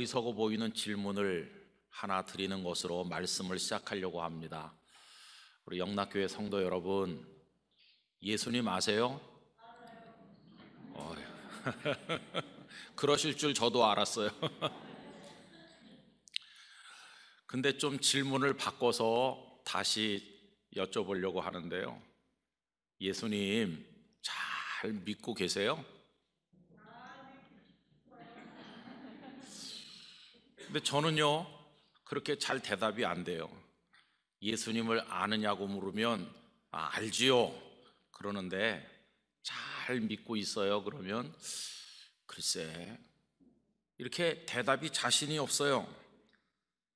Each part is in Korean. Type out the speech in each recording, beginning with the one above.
어리석어 보이는 질문을 하나 드리는 것으로 말씀을 시작하려고 합니다. 우리 영락교회 성도 여러분, 예수님 아세요? 어, 그러실 줄 저도 알았어요. 근데 좀 질문을 바꿔서 다시 여쭤보려고 하는데요. 예수님 잘 믿고 계세요? 근데 저는요, 그렇게 잘 대답이 안 돼요. 예수님을 아느냐고 물으면, 아, 알지요. 그러는데, 잘 믿고 있어요. 그러면, 글쎄, 이렇게 대답이 자신이 없어요.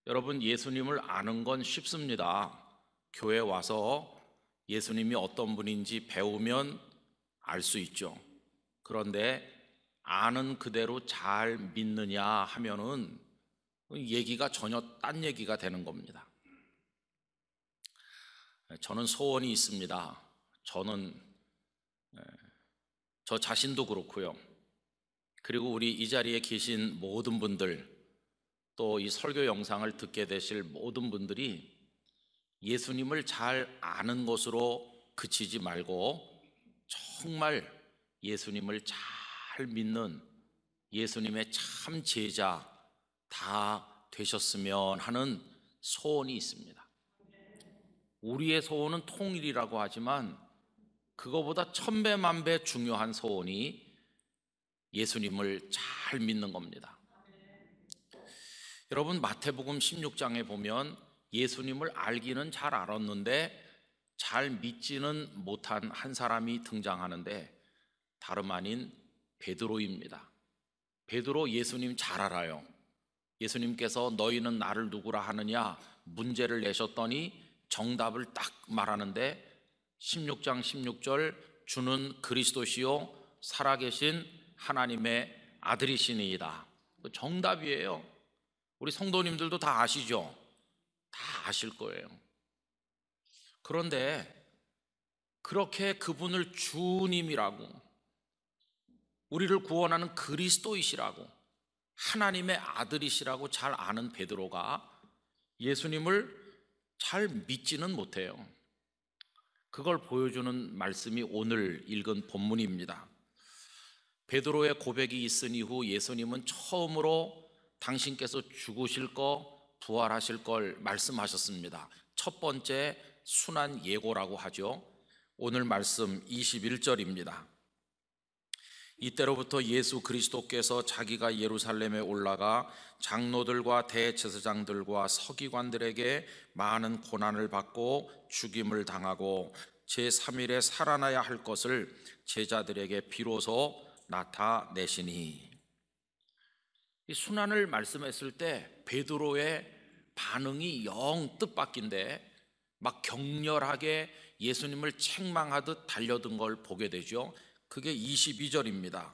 여러분, 예수님을 아는 건 쉽습니다. 교회 와서 예수님이 어떤 분인지 배우면 알 수 있죠. 그런데 아는 그대로 잘 믿느냐 하면은 얘기가 전혀 딴 얘기가 되는 겁니다. 저는 소원이 있습니다. 저는 예, 저 자신도 그렇고요. 그리고 우리 이 자리에 계신 모든 분들 또 이 설교 영상을 듣게 되실 모든 분들이 예수님을 잘 아는 것으로 그치지 말고 정말 예수님을 잘 믿는 예수님의 참 제자 다 되셨으면 하는 소원이 있습니다. 우리의 소원은 통일이라고 하지만 그거보다 천배 만배 중요한 소원이 예수님을 잘 믿는 겁니다. 여러분 마태복음 16장에 보면 예수님을 알기는 잘 알았는데 잘 믿지는 못한 한 사람이 등장하는데 다름 아닌 베드로입니다. 베드로 예수님 잘 알아요. 예수님께서 너희는 나를 누구라 하느냐 문제를 내셨더니 정답을 딱 말하는데 16장 16절 주는 그리스도시요 살아계신 하나님의 아들이시니이다. 그 정답이에요. 우리 성도님들도 다 아시죠? 다 아실 거예요. 그런데 그렇게 그분을 주님이라고 우리를 구원하는 그리스도이시라고 하나님의 아들이시라고 잘 아는 베드로가 예수님을 잘 믿지는 못해요. 그걸 보여주는 말씀이 오늘 읽은 본문입니다. 베드로의 고백이 있은 이후 예수님은 처음으로 당신께서 죽으실 거, 부활하실 걸 말씀하셨습니다. 첫 번째 순환 예고라고 하죠. 오늘 말씀 21절입니다. 이때로부터 예수 그리스도께서 자기가 예루살렘에 올라가 장로들과 대제사장들과 서기관들에게 많은 고난을 받고 죽임을 당하고 제3일에 살아나야 할 것을 제자들에게 비로소 나타내시니 이 순환을 말씀했을 때 베드로의 반응이 영 뜻밖인데 막 격렬하게 예수님을 책망하듯 달려든 걸 보게 되죠. 그게 22절입니다.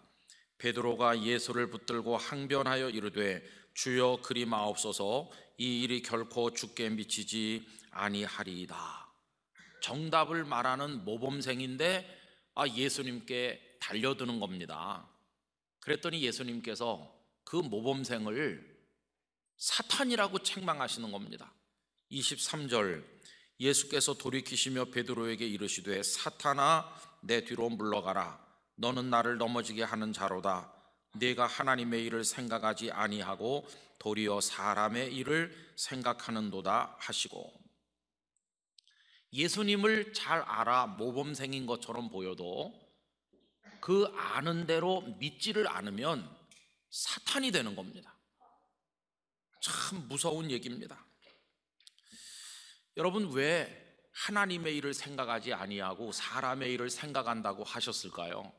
베드로가 예수를 붙들고 항변하여 이르되 주여 그리 마옵소서 이 일이 결코 죽게 미치지 아니하리이다. 정답을 말하는 모범생인데 아 예수님께 달려드는 겁니다. 그랬더니 예수님께서 그 모범생을 사탄이라고 책망하시는 겁니다. 23절 예수께서 돌이키시며 베드로에게 이르시되 사탄아 내 뒤로 물러가라 너는 나를 넘어지게 하는 자로다. 내가 하나님의 일을 생각하지 아니하고 도리어 사람의 일을 생각하는도다 하시고 예수님을 잘 알아 모범생인 것처럼 보여도 그 아는 대로 믿지를 않으면 사탄이 되는 겁니다. 참 무서운 얘기입니다. 여러분 왜 하나님의 일을 생각하지 아니하고 사람의 일을 생각한다고 하셨을까요?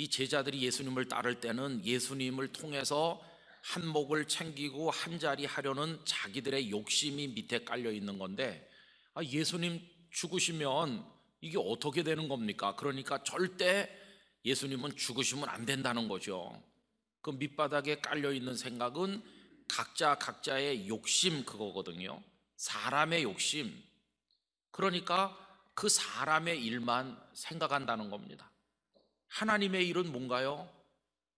이 제자들이 예수님을 따를 때는 예수님을 통해서 한몫을 챙기고 한자리 하려는 자기들의 욕심이 밑에 깔려 있는 건데 아, 예수님 죽으시면 이게 어떻게 되는 겁니까? 그러니까 절대 예수님은 죽으시면 안 된다는 거죠. 그 밑바닥에 깔려 있는 생각은 각자 각자의 욕심 그거거든요. 사람의 욕심. 그러니까 그 사람의 일만 생각한다는 겁니다. 하나님의 일은 뭔가요?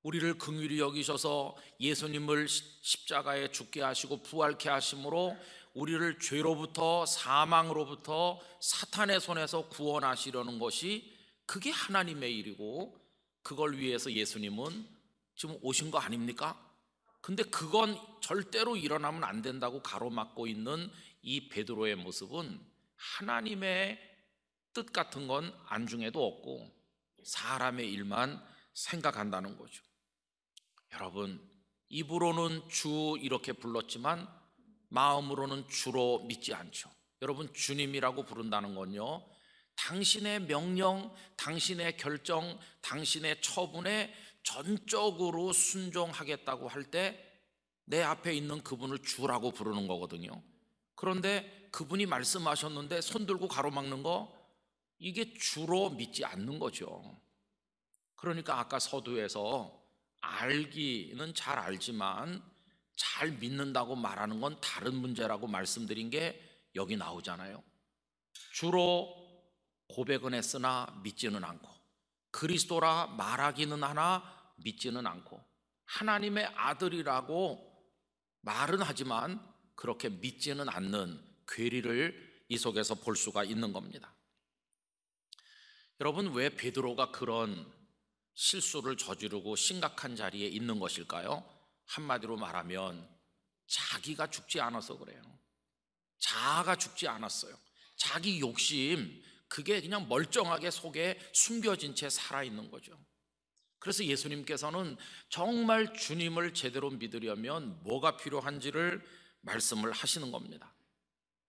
우리를 긍휼히 여기셔서 예수님을 십자가에 죽게 하시고 부활케 하심으로 우리를 죄로부터 사망으로부터 사탄의 손에서 구원하시려는 것이 그게 하나님의 일이고 그걸 위해서 예수님은 지금 오신 거 아닙니까? 근데 그건 절대로 일어나면 안 된다고 가로막고 있는 이 베드로의 모습은 하나님의 뜻 같은 건 안중에도 없고 사람의 일만 생각한다는 거죠. 여러분, 입으로는 주 이렇게 불렀지만 마음으로는 주로 믿지 않죠. 여러분, 주님이라고 부른다는 건요. 당신의 명령, 당신의 결정, 당신의 처분에 전적으로 순종하겠다고 할 때 내 앞에 있는 그분을 주라고 부르는 거거든요. 그런데 그분이 말씀하셨는데 손 들고 가로막는 거 이게 주로 믿지 않는 거죠. 그러니까 아까 서두에서 알기는 잘 알지만 잘 믿는다고 말하는 건 다른 문제라고 말씀드린 게 여기 나오잖아요. 주로 고백은 했으나 믿지는 않고 그리스도라 말하기는 하나 믿지는 않고 하나님의 아들이라고 말은 하지만 그렇게 믿지는 않는 괴리를 이 속에서 볼 수가 있는 겁니다. 여러분 왜 베드로가 그런 실수를 저지르고 심각한 자리에 있는 것일까요? 한마디로 말하면 자기가 죽지 않아서 그래요. 자아가 죽지 않았어요. 자기 욕심 그게 그냥 멀쩡하게 속에 숨겨진 채 살아 있는 거죠. 그래서 예수님께서는 정말 주님을 제대로 믿으려면 뭐가 필요한지를 말씀을 하시는 겁니다.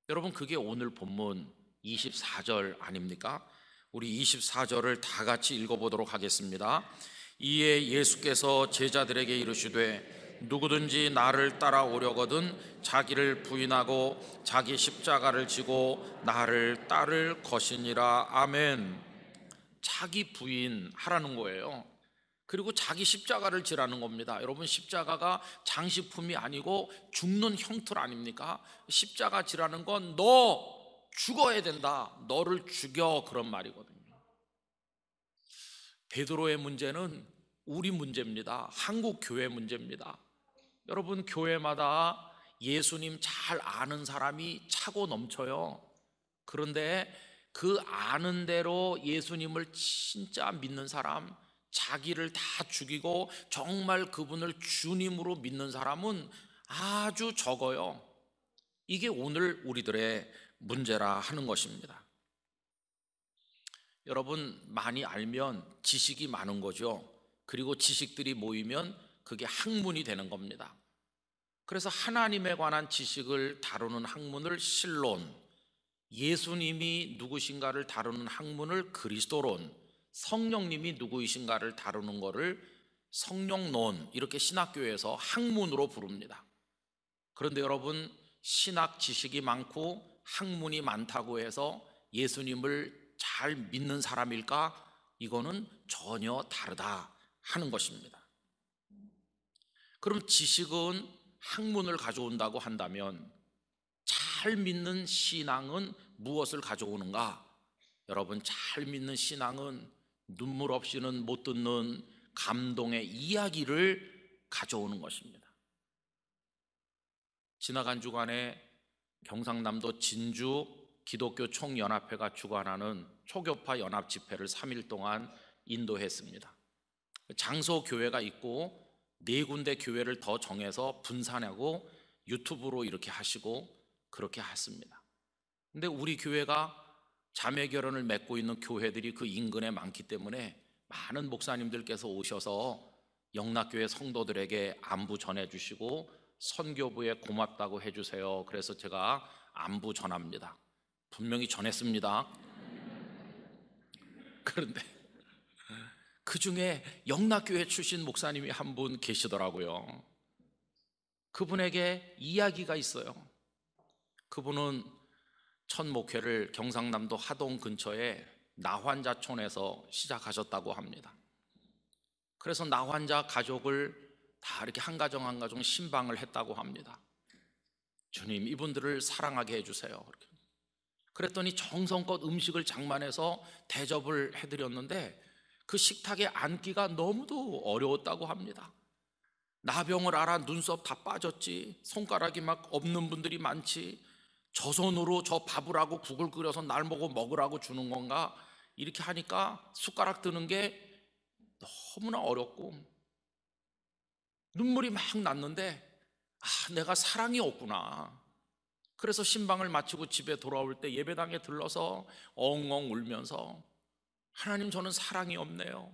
여러분 그게 오늘 본문 24절 아닙니까? 우리 24절을 다 같이 읽어보도록 하겠습니다. 이에 예수께서 제자들에게 이르시되 누구든지 나를 따라오려거든 자기를 부인하고 자기 십자가를 지고 나를 따를 것이니라 아멘. 자기 부인하라는 거예요. 그리고 자기 십자가를 지라는 겁니다. 여러분 십자가가 장식품이 아니고 죽는 형틀 아닙니까? 십자가 지라는 건너 죽어야 된다. 너를 죽여 그런 말이거든요. 베드로의 문제는 우리 문제입니다. 한국 교회 문제입니다. 여러분 교회마다 예수님 잘 아는 사람이 차고 넘쳐요. 그런데 그 아는 대로 예수님을 진짜 믿는 사람, 자기를 다 죽이고 정말 그분을 주님으로 믿는 사람은 아주 적어요. 이게 오늘 우리들의 문제라 하는 것입니다. 여러분 많이 알면 지식이 많은 거죠. 그리고 지식들이 모이면 그게 학문이 되는 겁니다. 그래서 하나님에 관한 지식을 다루는 학문을 신론, 예수님이 누구신가를 다루는 학문을 그리스도론, 성령님이 누구이신가를 다루는 것을 성령론 이렇게 신학교에서 학문으로 부릅니다. 그런데 여러분 신학 지식이 많고 학문이 많다고 해서 예수님을 잘 믿는 사람일까? 이거는 전혀 다르다 하는 것입니다. 그럼 지식은 학문을 가져온다고 한다면 잘 믿는 신앙은 무엇을 가져오는가? 여러분, 잘 믿는 신앙은 눈물 없이는 못 듣는 감동의 이야기를 가져오는 것입니다. 지나간 주간에 경상남도 진주 기독교 총연합회가 주관하는 초교파 연합 집회를 3일 동안 인도했습니다. 장소 교회가 있고 네 군데 교회를 더 정해서 분산하고 유튜브로 이렇게 하시고 그렇게 했습니다. 근데 우리 교회가 자매 결혼을 맺고 있는 교회들이 그 인근에 많기 때문에 많은 목사님들께서 오셔서 영락교회 성도들에게 안부 전해주시고 선교부에 고맙다고 해주세요. 그래서 제가 안부 전합니다. 분명히 전했습니다. 그런데 그 중에 영락교회 출신 목사님이 한 분 계시더라고요. 그분에게 이야기가 있어요. 그분은 첫 목회를 경상남도 하동 근처에 나환자촌에서 시작하셨다고 합니다. 그래서 나환자 가족을 다 이렇게 한 가정 한 가정 신방을 했다고 합니다. 주님 이분들을 사랑하게 해주세요. 그랬더니 정성껏 음식을 장만해서 대접을 해드렸는데 그 식탁에 앉기가 너무도 어려웠다고 합니다. 나병을 알아 눈썹 다 빠졌지 손가락이 막 없는 분들이 많지 저 손으로 저 밥을 하고 국을 끓여서 날 먹고 먹으라고 주는 건가 이렇게 하니까 숟가락 드는 게 너무나 어렵고 눈물이 막 났는데 아, 내가 사랑이 없구나. 그래서 신방을 마치고 집에 돌아올 때 예배당에 들러서 엉엉 울면서 하나님 저는 사랑이 없네요.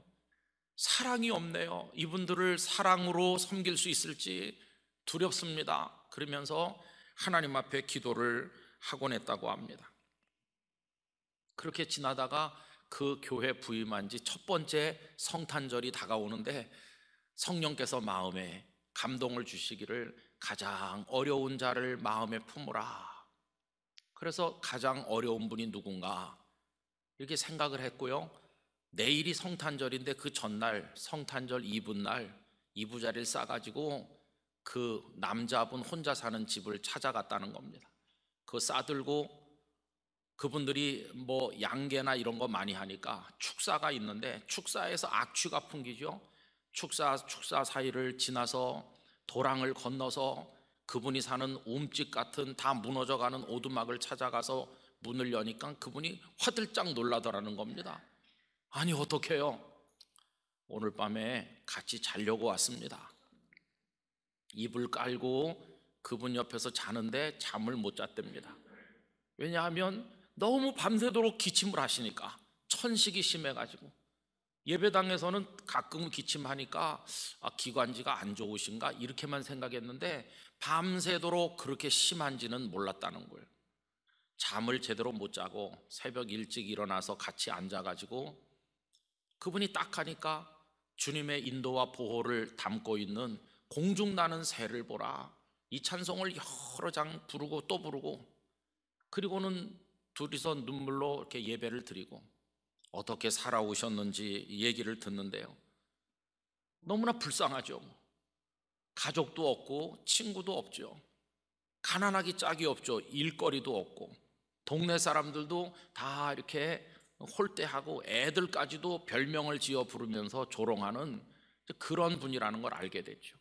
사랑이 없네요. 이분들을 사랑으로 섬길 수 있을지 두렵습니다. 그러면서 하나님 앞에 기도를 하곤 했다고 합니다. 그렇게 지나다가 그 교회 부임한 지 첫 번째 성탄절이 다가오는데 성령께서 마음에 감동을 주시기를 가장 어려운 자를 마음에 품으라. 그래서 가장 어려운 분이 누군가 이렇게 생각을 했고요. 내일이 성탄절인데 그 전날 성탄절 이분날 이부자리를 싸가지고 그 남자분 혼자 사는 집을 찾아갔다는 겁니다. 그 싸들고 그분들이 뭐 양계나 이런 거 많이 하니까 축사가 있는데 축사에서 악취가 풍기죠. 축사 축사 사이를 지나서 도랑을 건너서 그분이 사는 움집 같은 다 무너져가는 오두막을 찾아가서 문을 여니까 그분이 화들짝 놀라더라는 겁니다. 아니 어떡해요? 오늘 밤에 같이 자려고 왔습니다. 이불 깔고 그분 옆에서 자는데 잠을 못 잤답니다. 왜냐하면 너무 밤새도록 기침을 하시니까 천식이 심해가지고 예배당에서는 가끔 기침하니까 아, 기관지가 안 좋으신가 이렇게만 생각했는데 밤새도록 그렇게 심한지는 몰랐다는 거예요. 잠을 제대로 못 자고 새벽 일찍 일어나서 같이 앉아가지고 그분이 딱 하니까 주님의 인도와 보호를 담고 있는 공중 나는 새를 보라 이 찬송을 여러 장 부르고 또 부르고 그리고는 둘이서 눈물로 이렇게 예배를 드리고 어떻게 살아오셨는지 얘기를 듣는데요. 너무나 불쌍하죠. 가족도 없고 친구도 없죠. 가난하기 짝이 없죠. 일거리도 없고 동네 사람들도 다 이렇게 홀대하고 애들까지도 별명을 지어 부르면서 조롱하는 그런 분이라는 걸 알게 됐죠.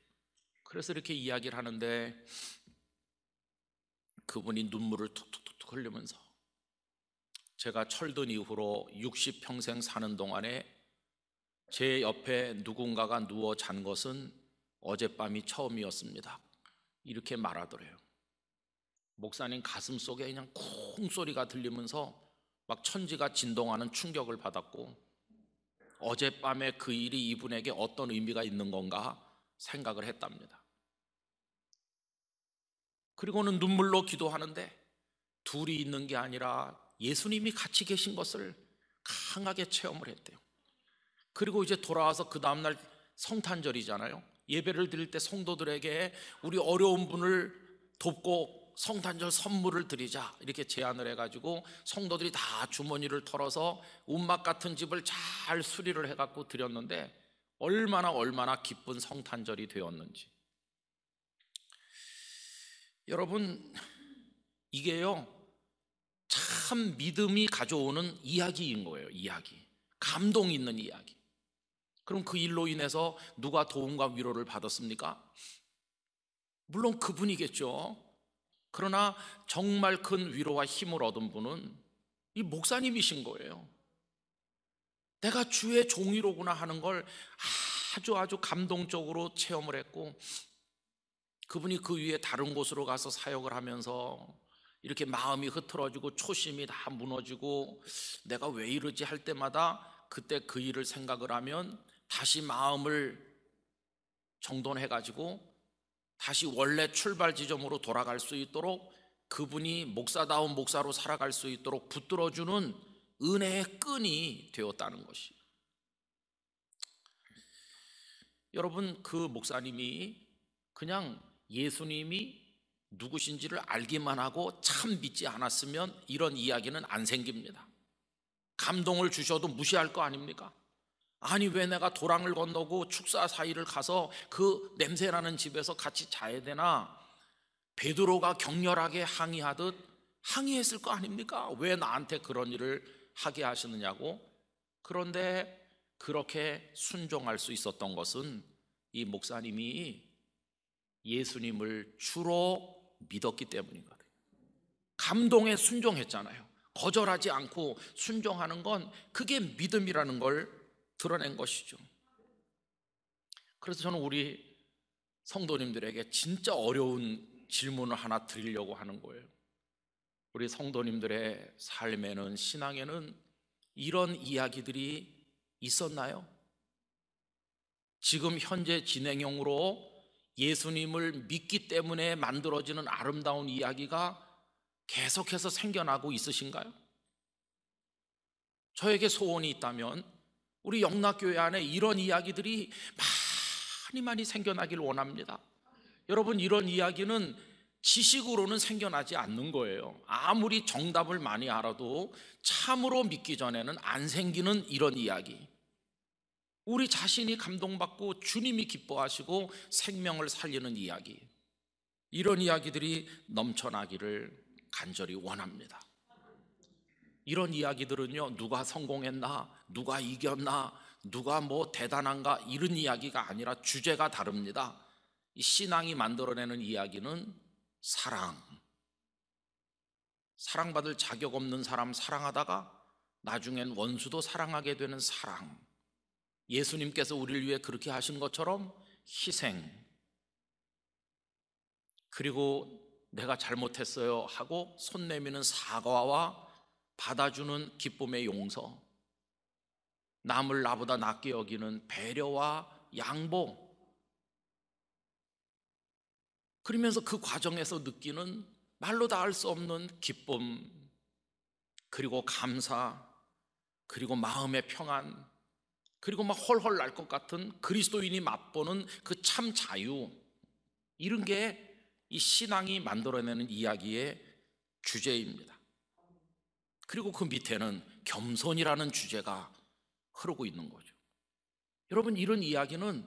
그래서 이렇게 이야기를 하는데 그분이 눈물을 툭툭툭 흘리면서 제가 철든 이후로 60평생 사는 동안에 제 옆에 누군가가 누워 잔 것은 어젯밤이 처음이었습니다. 이렇게 말하더래요. 목사님 가슴 속에 그냥 콩 소리가 들리면서 막 천지가 진동하는 충격을 받았고 어젯밤에 그 일이 이분에게 어떤 의미가 있는 건가 생각을 했답니다. 그리고는 눈물로 기도하는데 둘이 있는 게 아니라 예수님이 같이 계신 것을 강하게 체험을 했대요. 그리고 이제 돌아와서 그 다음날 성탄절이잖아요. 예배를 드릴 때 성도들에게 우리 어려운 분을 돕고 성탄절 선물을 드리자 이렇게 제안을 해가지고 성도들이 다 주머니를 털어서 운막 같은 집을 잘 수리를 해갖고 드렸는데 얼마나 얼마나 기쁜 성탄절이 되었는지 여러분 이게요 참 믿음이 가져오는 이야기인 거예요. 이야기. 감동 있는 이야기. 그럼 그 일로 인해서 누가 도움과 위로를 받았습니까? 물론 그분이겠죠. 그러나 정말 큰 위로와 힘을 얻은 분은 이 목사님이신 거예요. 내가 주의 종이로구나 하는 걸 아주 아주 감동적으로 체험을 했고 그분이 그 위에 다른 곳으로 가서 사역을 하면서 이렇게 마음이 흐트러지고 초심이 다 무너지고 내가 왜 이러지 할 때마다 그때 그 일을 생각을 하면 다시 마음을 정돈해 가지고 다시 원래 출발 지점으로 돌아갈 수 있도록 그분이 목사다운 목사로 살아갈 수 있도록 붙들어 주는 은혜의 끈이 되었다는 것이. 여러분 그 목사님이 그냥 예수님이 누구신지를 알기만 하고 참 믿지 않았으면 이런 이야기는 안 생깁니다. 감동을 주셔도 무시할 거 아닙니까? 아니 왜 내가 도랑을 건너고 축사 사이를 가서 그 냄새나는 집에서 같이 자야 되나? 베드로가 격렬하게 항의하듯 항의했을 거 아닙니까? 왜 나한테 그런 일을 하게 하시느냐고. 그런데 그렇게 순종할 수 있었던 것은 이 목사님이 예수님을 주로 믿었기 때문이거든요. 감동에 순종했잖아요. 거절하지 않고 순종하는 건 그게 믿음이라는 걸 드러낸 것이죠. 그래서 저는 우리 성도님들에게 진짜 어려운 질문을 하나 드리려고 하는 거예요. 우리 성도님들의 삶에는 신앙에는 이런 이야기들이 있었나요? 지금 현재 진행형으로 예수님을 믿기 때문에 만들어지는 아름다운 이야기가 계속해서 생겨나고 있으신가요? 저에게 소원이 있다면 우리 영락교회 안에 이런 이야기들이 많이 많이 생겨나길 원합니다. 여러분 이런 이야기는 지식으로는 생겨나지 않는 거예요. 아무리 정답을 많이 알아도 참으로 믿기 전에는 안 생기는 이런 이야기. 우리 자신이 감동받고 주님이 기뻐하시고 생명을 살리는 이야기. 이런 이야기들이 넘쳐나기를 간절히 원합니다. 이런 이야기들은요, 누가 성공했나, 누가 이겼나, 누가 뭐 대단한가, 이런 이야기가 아니라 주제가 다릅니다. 신앙이 만들어내는 이야기는 사랑. 사랑받을 자격 없는 사람 사랑하다가 나중엔 원수도 사랑하게 되는 사랑. 예수님께서 우리를 위해 그렇게 하신 것처럼 희생 그리고 내가 잘못했어요 하고 손 내미는 사과와 받아주는 기쁨의 용서 남을 나보다 낫게 여기는 배려와 양보 그러면서 그 과정에서 느끼는 말로 다할 수 없는 기쁨 그리고 감사 그리고 마음의 평안 그리고 막 헐헐 날 것 같은 그리스도인이 맛보는 그 참 자유 이런 게 이 신앙이 만들어내는 이야기의 주제입니다. 그리고 그 밑에는 겸손이라는 주제가 흐르고 있는 거죠. 여러분 이런 이야기는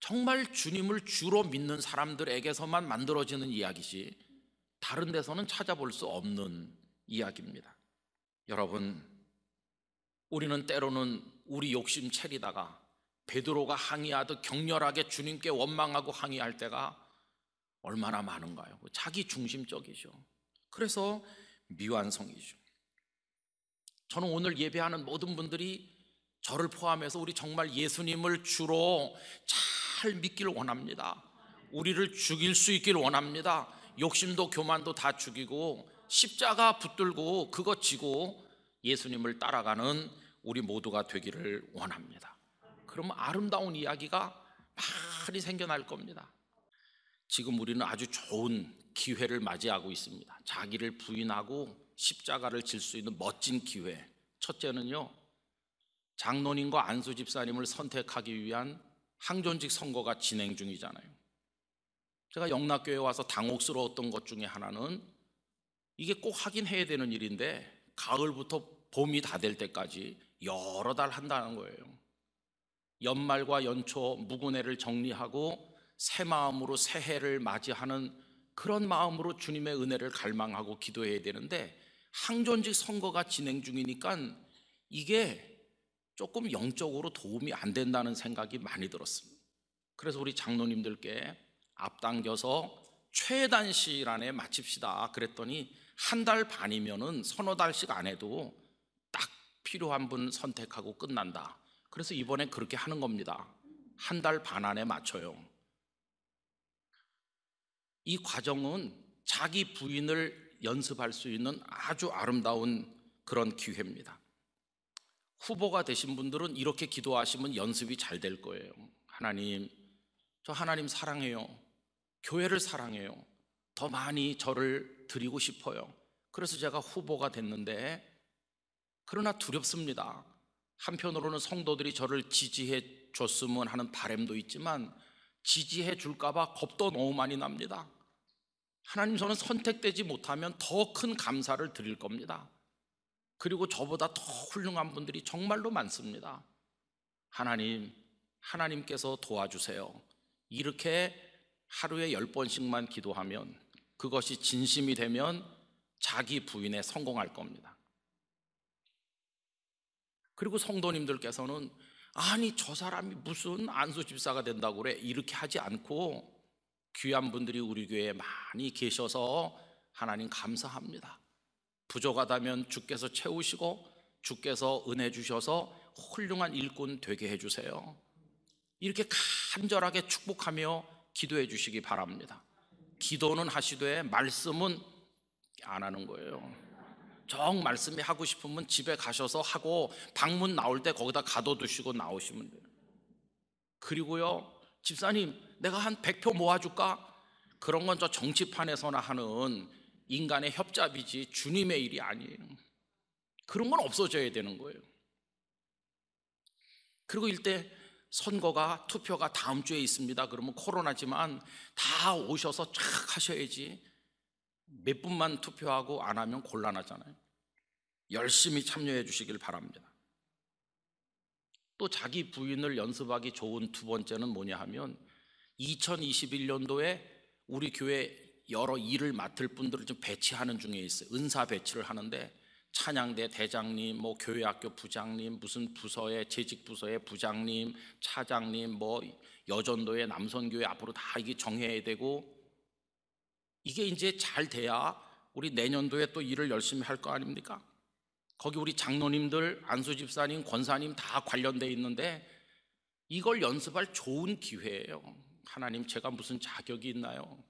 정말 주님을 주로 믿는 사람들에게서만 만들어지는 이야기지 다른 데서는 찾아볼 수 없는 이야기입니다. 여러분 우리는 때로는 우리 욕심 차리다가 베드로가 항의하듯 격렬하게 주님께 원망하고 항의할 때가 얼마나 많은가요? 자기 중심적이죠. 그래서 미완성이죠. 저는 오늘 예배하는 모든 분들이 저를 포함해서 우리 정말 예수님을 주로 잘믿길 원합니다. 우리를 죽일 수 있기를 원합니다. 욕심도 교만도 다 죽이고 십자가 붙들고 그거 지고 예수님을 따라가는 우리 모두가 되기를 원합니다. 그러면 아름다운 이야기가 많이 생겨날 겁니다. 지금 우리는 아주 좋은 기회를 맞이하고 있습니다. 자기를 부인하고 십자가를 질 수 있는 멋진 기회. 첫째는요, 장로님과 안수 집사님을 선택하기 위한 항존직 선거가 진행 중이잖아요. 제가 영락교회 와서 당혹스러웠던 것 중에 하나는 이게 꼭 하긴 해야 되는 일인데 가을부터 봄이 다 될 때까지 여러 달 한다는 거예요. 연말과 연초 무고내를 정리하고 새 마음으로 새해를 맞이하는 그런 마음으로 주님의 은혜를 갈망하고 기도해야 되는데 항존직 선거가 진행 중이니까 이게 조금 영적으로 도움이 안 된다는 생각이 많이 들었습니다. 그래서 우리 장로님들께 앞당겨서 최단 시일 안에 마칩시다. 그랬더니 한 달 반이면은 서너 달씩 안 해도 필요한 분 선택하고 끝난다. 그래서 이번에 그렇게 하는 겁니다. 한 달 반 안에 맞춰요. 이 과정은 자기 부인을 연습할 수 있는 아주 아름다운 그런 기회입니다. 후보가 되신 분들은 이렇게 기도하시면 연습이 잘 될 거예요. 하나님, 저 하나님 사랑해요. 교회를 사랑해요. 더 많이 저를 드리고 싶어요. 그래서 제가 후보가 됐는데 그러나 두렵습니다. 한편으로는 성도들이 저를 지지해 줬으면 하는 바램도 있지만 지지해 줄까봐 겁도 너무 많이 납니다. 하나님 저는 선택되지 못하면 더 큰 감사를 드릴 겁니다. 그리고 저보다 더 훌륭한 분들이 정말로 많습니다. 하나님, 하나님께서 도와주세요. 이렇게 하루에 열 번씩만 기도하면 그것이 진심이 되면 자기 부인에 성공할 겁니다. 그리고 성도님들께서는 아니 저 사람이 무슨 안수 집사가 된다고 그래 이렇게 하지 않고 귀한 분들이 우리 교회에 많이 계셔서 하나님 감사합니다. 부족하다면 주께서 채우시고 주께서 은혜 주셔서 훌륭한 일꾼 되게 해 주세요. 이렇게 간절하게 축복하며 기도해 주시기 바랍니다. 기도는 하시되 말씀은 안 하는 거예요. 정 말씀이 하고 싶으면 집에 가셔서 하고 방문 나올 때 거기다 가둬두시고 나오시면 돼요. 그리고요, 집사님, 내가 한 100표 모아줄까? 그런 건 저 정치판에서나 하는 인간의 협잡이지 주님의 일이 아니에요. 그런 건 없어져야 되는 거예요. 그리고 일대 선거가 투표가 다음 주에 있습니다. 그러면 코로나지만 다 오셔서 착 하셔야지. 몇 분만 투표하고 안 하면 곤란하잖아요. 열심히 참여해 주시길 바랍니다. 또 자기 부인을 연습하기 좋은 두 번째는 뭐냐 하면 2021년도에 우리 교회 여러 일을 맡을 분들을 좀 배치하는 중에 있어요. 은사 배치를 하는데 찬양대 대장님, 뭐 교회학교 부장님, 무슨 부서의 재직 부서의 부장님, 차장님, 뭐 여전도의 남선교회 앞으로 다 이게 정해야 되고 이게 이제 잘 돼야 우리 내년도에 또 일을 열심히 할 거 아닙니까? 거기 우리 장로님들, 안수 집사님, 권사님 다 관련돼 있는데 이걸 연습할 좋은 기회예요. 하나님 제가 무슨 자격이 있나요?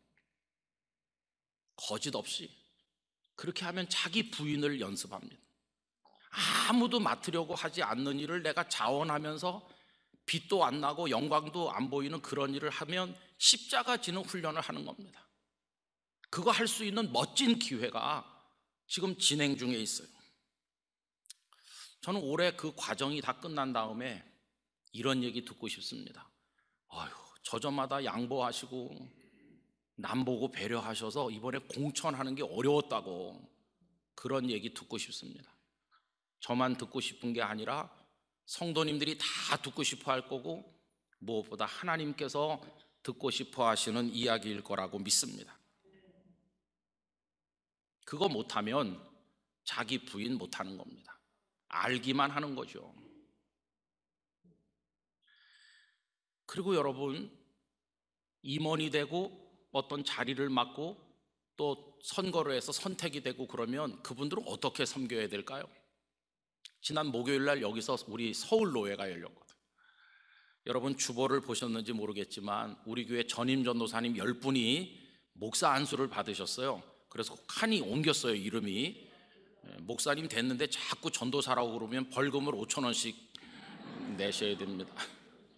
거짓 없이 그렇게 하면 자기 부인을 연습합니다. 아무도 맡으려고 하지 않는 일을 내가 자원하면서 빛도 안 나고 영광도 안 보이는 그런 일을 하면 십자가 지는 훈련을 하는 겁니다. 그거 할 수 있는 멋진 기회가 지금 진행 중에 있어요. 저는 올해 그 과정이 다 끝난 다음에 이런 얘기 듣고 싶습니다. 아유, 저저마다 양보하시고 남 보고 배려하셔서 이번에 공천하는 게 어려웠다고 그런 얘기 듣고 싶습니다. 저만 듣고 싶은 게 아니라 성도님들이 다 듣고 싶어 할 거고 무엇보다 하나님께서 듣고 싶어 하시는 이야기일 거라고 믿습니다. 그거 못하면 자기 부인 못하는 겁니다. 알기만 하는 거죠. 그리고 여러분, 임원이 되고 어떤 자리를 맡고 또 선거로 해서 선택이 되고 그러면 그분들은 어떻게 섬겨야 될까요? 지난 목요일 날 여기서 우리 서울노회가 열렸거든. 요 여러분 주보를 보셨는지 모르겠지만 우리 교회 전임 전도사님 10분이 목사 안수를 받으셨어요. 그래서 칸이 옮겼어요 이름이 예, 목사님 됐는데 자꾸 전도사라고 그러면 벌금을 5천 원씩 내셔야 됩니다.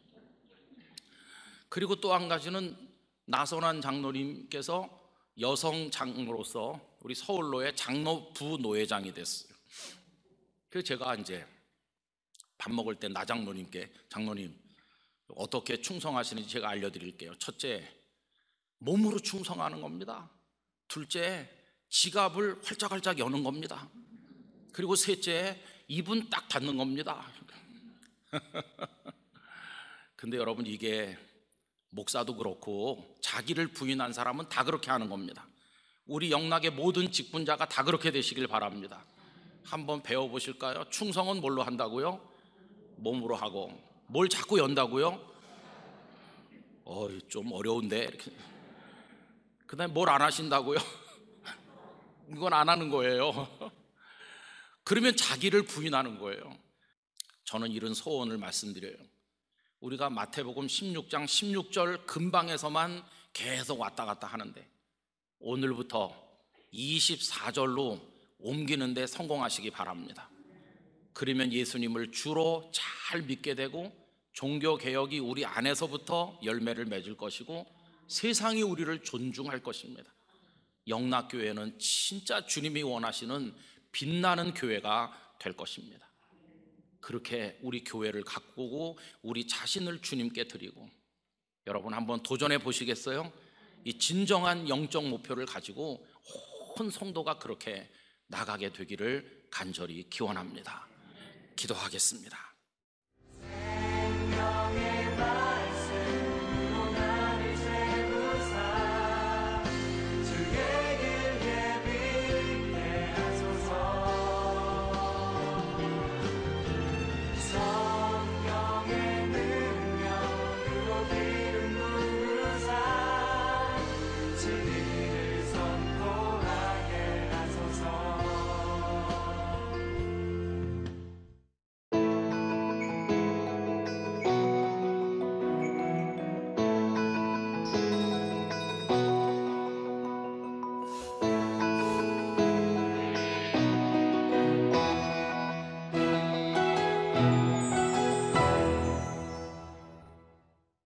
그리고 또 한 가지는 나선한 장로님께서 여성 장로로서 우리 서울로의 장로 부노회장이 됐어요. 그래서 제가 이제 밥 먹을 때 나 장로님께 장로님 어떻게 충성하시는지 제가 알려드릴게요. 첫째 몸으로 충성하는 겁니다. 둘째, 지갑을 활짝활짝 여는 겁니다. 그리고 셋째, 입은 딱 닫는 겁니다. 근데 여러분 이게 목사도 그렇고 자기를 부인한 사람은 다 그렇게 하는 겁니다. 우리 영락의 모든 직분자가 다 그렇게 되시길 바랍니다. 한번 배워 보실까요? 충성은 뭘로 한다고요? 몸으로 하고 뭘 자꾸 연다고요? 어이 좀 어려운데 이렇게 그 다음에 뭘 안 하신다고요? 이건 안 하는 거예요. 그러면 자기를 부인하는 거예요. 저는 이런 소원을 말씀드려요. 우리가 마태복음 16장 16절 근방에서만 계속 왔다 갔다 하는데 오늘부터 24절로 옮기는데 성공하시기 바랍니다. 그러면 예수님을 주로 잘 믿게 되고 종교 개혁이 우리 안에서부터 열매를 맺을 것이고 세상이 우리를 존중할 것입니다. 영락교회는 진짜 주님이 원하시는 빛나는 교회가 될 것입니다. 그렇게 우리 교회를 가꾸고 우리 자신을 주님께 드리고 여러분 한번 도전해 보시겠어요? 이 진정한 영적 목표를 가지고 온 성도가 그렇게 나가게 되기를 간절히 기원합니다. 기도하겠습니다.